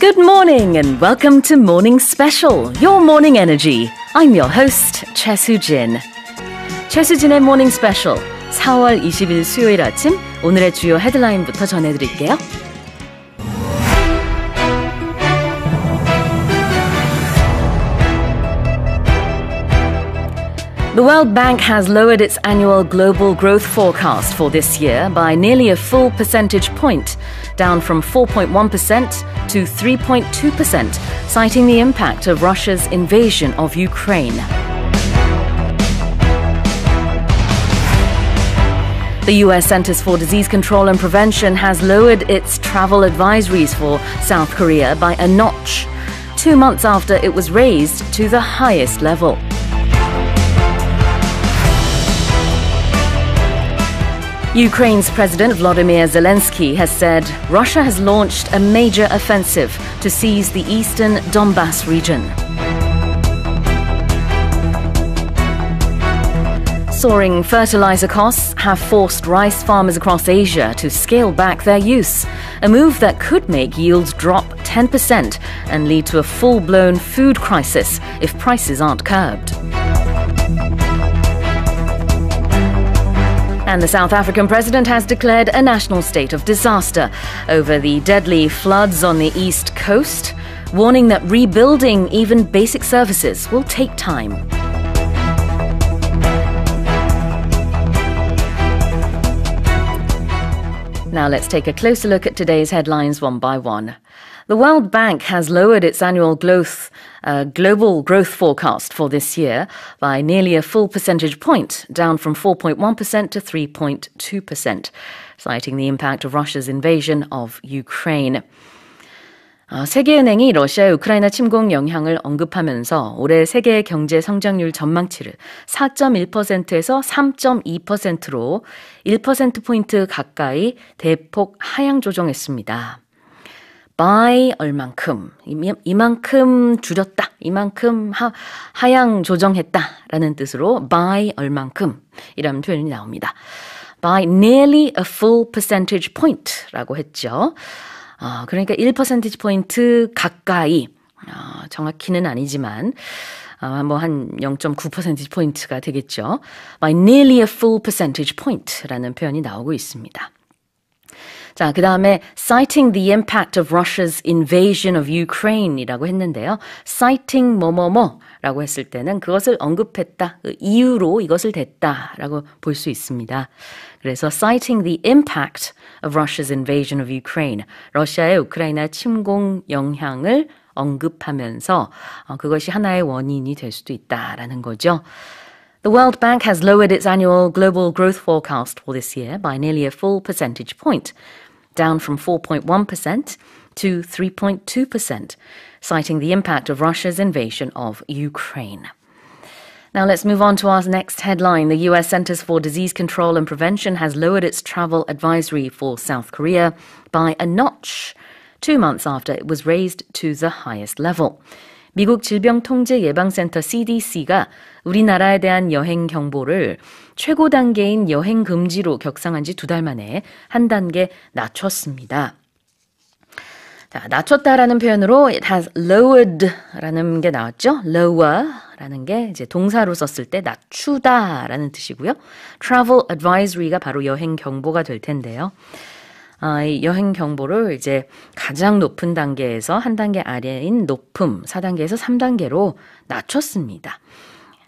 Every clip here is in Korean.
Good morning and welcome to Morning Special, your morning energy. I'm your host, 최수 Jin. 최수진의 Morning Special, 4월 20일 수요일 아침 오늘의 주요 헤드라인부터 전해드릴게요. The World Bank has lowered its annual global growth forecast for this year by nearly a full percentage point, down from 4.1% to 3.2%, citing the impact of Russia's invasion of Ukraine. The US Centers for Disease Control and Prevention has lowered its travel advisories for South Korea by a notch, two months after it was raised to the highest level. Ukraine's President Vladimir Zelensky has said Russia has launched a major offensive to seize the eastern Donbass region. Soaring fertilizer costs have forced rice farmers across Asia to scale back their use, a move that could make yields drop 10% and lead to a full blown food crisis if prices aren't curbed. And the South African president has declared a national state of disaster over the deadly floods on the east coast, warning that rebuilding even basic services will take time. Now let's take a closer look at today's headlines one by one. The World Bank has lowered its annual growth, uh, global growth forecast for this year by nearly a full percentage point, down from 4.1% to 3.2%, citing the impact of Russia's invasion of Ukraine. 세계은행이 세계은행이 러시아 우크라이나 침공 영향을 언급하면서 올해 세계 경제 성장률 전망치를 4.1%에서 3.2%로 1%포인트 가까이 대폭 하향 조정했습니다. by 얼만큼 이만큼 줄였다 이만큼 하, 하향 조정했다라는 뜻으로 by 얼만큼이라는 표현이 나옵니다. by nearly a full percentage point라고 했죠. 어, 그러니까 1% 포인트 가까이 어, 정확히는 아니지만 아마 뭐한 0.9% 포인트가 되겠죠. by nearly a full percentage point라는 표현이 나오고 있습니다. 자, 그 다음에 citing the impact of Russia's invasion of Ukraine이라고 했는데요. citing 뭐뭐뭐라고 했을 때는 그것을 언급했다, 그 이유로 이것을 댔다라고 볼 수 있습니다. 그래서 citing the impact of Russia's invasion of Ukraine, 러시아의 우크라이나 침공 영향을 언급하면서 그것이 하나의 원인이 될 수도 있다라는 거죠. The World Bank has lowered its annual global growth forecast for this year by nearly a full percentage point, down from 4.1% to 3.2%, citing the impact of Russia's invasion of Ukraine. Now let's move on to our next headline. The US Centers for Disease Control and Prevention has lowered its travel advisory for South Korea by a notch, two months after it was raised to the highest level. 미국 질병통제예방센터 CDC가 우리나라에 대한 여행 경보를 최고 단계인 여행 금지로 격상한 지 두 달 만에 한 단계 낮췄습니다. 자, 낮췄다라는 표현으로 it has lowered라는 게 나왔죠. lower라는 게 이제 동사로 썼을 때 낮추다라는 뜻이고요. travel advisory가 바로 여행 경보가 될 텐데요. 어, 이 여행 경보를 이제 가장 높은 단계에서 한 단계 아래인 높음, 4단계에서 3단계로 낮췄습니다.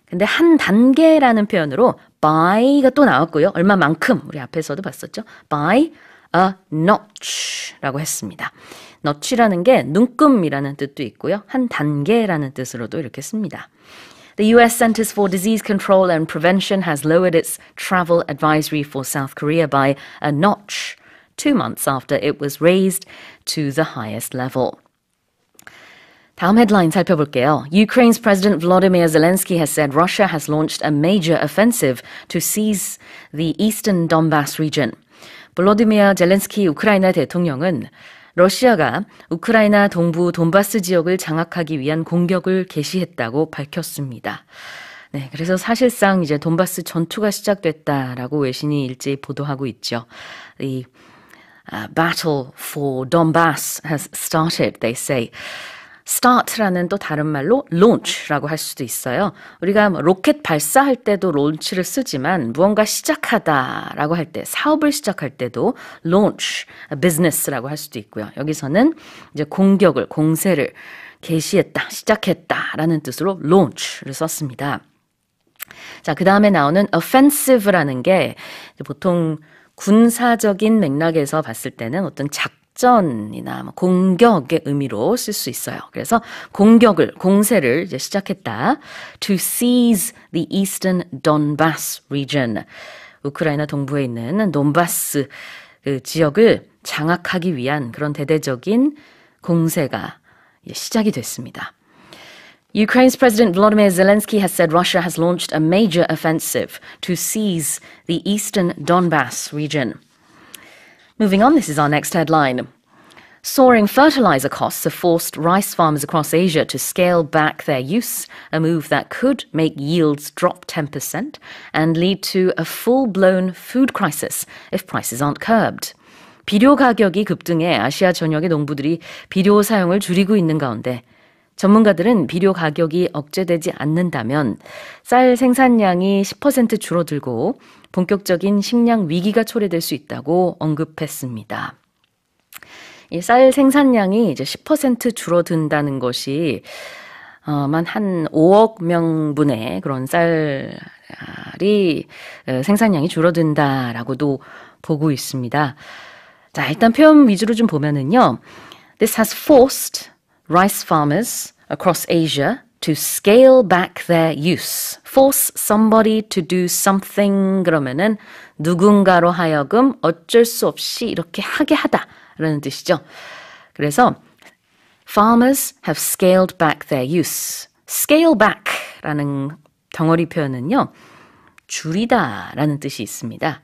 근데 한 단계라는 표현으로 by가 또 나왔고요. 얼마만큼 우리 앞에서도 봤었죠. by a notch라고 했습니다. notch라는 게 눈금이라는 뜻도 있고요. 한 단계라는 뜻으로도 이렇게 씁니다. The US Centers for Disease Control and Prevention has lowered its travel advisory for South Korea by a notch two months after it was raised to the highest level. 다음 헤드라인 살펴볼게요. Ukraine's President v l o d y m y r Zelensky has said Russia has launched a major offensive to seize the eastern Donbass region. 볼로디미아 젤렌스키 우크라이나 대통령은 러시아가 우크라이나 동부 돈바스 지역을 장악하기 위한 공격을 개시했다고 밝혔습니다. 네, 그래서 사실상 이제 돈바스 전투가 시작됐다라고 외신이 일제히 보도하고 있죠. 이 uh, battle for Donbass has started, they say. start라는 또 다른 말로 launch라고 할 수도 있어요. 우리가 뭐 로켓 발사할 때도 launch를 쓰지만 무언가 시작하다라고 할 때 사업을 시작할 때도 launch, business라고 할 수도 있고요. 여기서는 이제 공격을 공세를 개시했다, 시작했다라는 뜻으로 launch를 썼습니다. 자, 그 다음에 나오는 offensive라는 게 보통 군사적인 맥락에서 봤을 때는 어떤 작전이나 뭐 공격의 의미로 쓸 수 있어요. 그래서 공격을, 공세를 이제 시작했다. To seize the eastern Donbass region. 우크라이나 동부에 있는 돈바스 그 지역을 장악하기 위한 그런 대대적인 공세가 이제 시작이 됐습니다. Ukraine's President Volodymyr Zelensky has said Russia has launched a major offensive to seize the eastern Donbass region. Moving on, this is our next headline. Soaring fertilizer costs have forced rice farmers across Asia to scale back their use, a move that could make yields drop 10% and lead to a full blown food crisis if prices aren't curbed. 비료 가격이 급등해 아시아 전역의 농부들이 비료 사용을 줄이고 있는 가운데 전문가들은 비료 가격이 억제되지 않는다면 쌀 생산량이 10% 줄어들고 본격적인 식량 위기가 초래될 수 있다고 언급했습니다. 이 쌀 생산량이 이제 10% 줄어든다는 것이 어만 한 5억 명분의 그런 쌀이 생산량이 줄어든다라고도 보고 있습니다. 자, 일단 표현 위주로 좀 보면은요. This has forced rice farmers across Asia to scale back their use. force somebody to do something 그러면은 누군가로 하여금 어쩔 수 없이 이렇게 하게 하다라는 뜻이죠. 그래서 farmers have scaled back their use. scale back라는 덩어리 표현은요. 줄이다라는 뜻이 있습니다.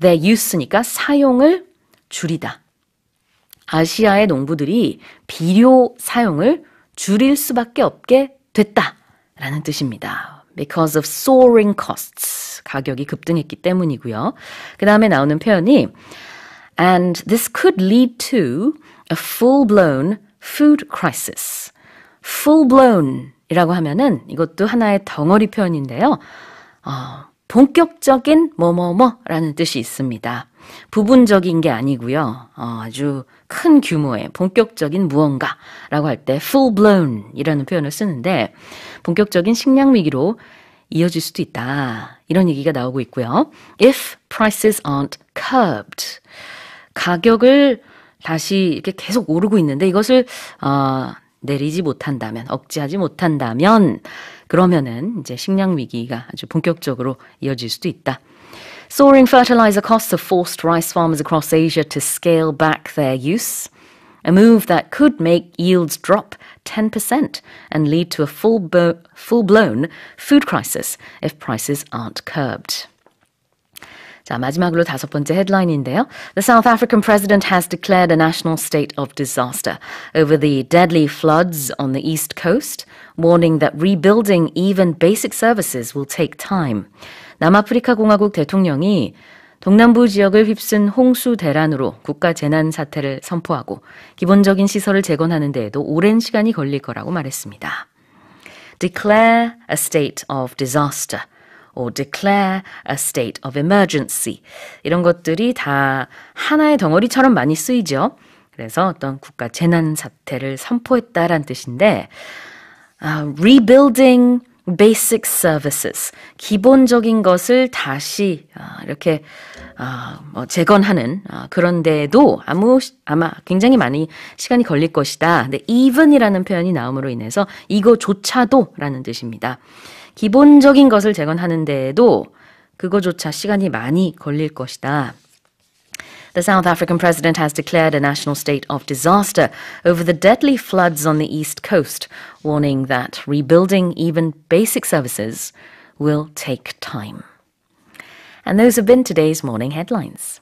their use니까 사용을 줄이다. 아시아의 농부들이 비료 사용을 줄일 수밖에 없게 됐다라는 뜻입니다. Because of soaring costs. 가격이 급등했기 때문이고요. 그 다음에 나오는 표현이 And this could lead to a full-blown food crisis. Full-blown 이라고 하면은 이것도 하나의 덩어리 표현인데요. 어, 본격적인 뭐뭐뭐라는 뜻이 있습니다. 부분적인 게 아니고요. 어, 아주 큰 규모의 본격적인 무언가라고 할 때 full blown이라는 표현을 쓰는데 본격적인 식량 위기로 이어질 수도 있다. 이런 얘기가 나오고 있고요. If prices aren't curbed. 가격을 다시 이렇게 계속 오르고 있는데 이것을 어, 내리지 못한다면, 억제하지 못한다면 그러면은 이제 식량 위기가 아주 본격적으로 이어질 수도 있다. Soaring fertilizer costs have forced rice farmers across Asia to scale back their use, a move that could make yields drop 10% and lead to a full bo- full-blown food crisis if prices aren't curbed. 자, 마지막으로 다섯 번째 헤드라인인데요. The South African president has declared a national state of disaster over the deadly floods on the east coast, warning that rebuilding even basic services will take time. 남아프리카 공화국 대통령이 동남부 지역을 휩쓴 홍수 대란으로 국가 재난 사태를 선포하고 기본적인 시설을 재건하는 데에도 오랜 시간이 걸릴 거라고 말했습니다. declare a state of disaster or declare a state of emergency 이런 것들이 다 하나의 덩어리처럼 많이 쓰이죠. 그래서 어떤 국가 재난 사태를 선포했다란 뜻인데 uh, rebuilding basic services 기본적인 것을 다시 아, 이렇게 아, 뭐 재건하는 아, 그런데도 아무 아마 굉장히 많이 시간이 걸릴 것이다. 근데 even이라는 표현이 나옴으로 인해서 이거조차도라는 뜻입니다. 기본적인 것을 재건하는 데에도 그거조차 시간이 많이 걸릴 것이다. The South African president has declared a national state of disaster over the deadly floods on the East Coast, warning that rebuilding even basic services will take time. And those have been today's morning headlines.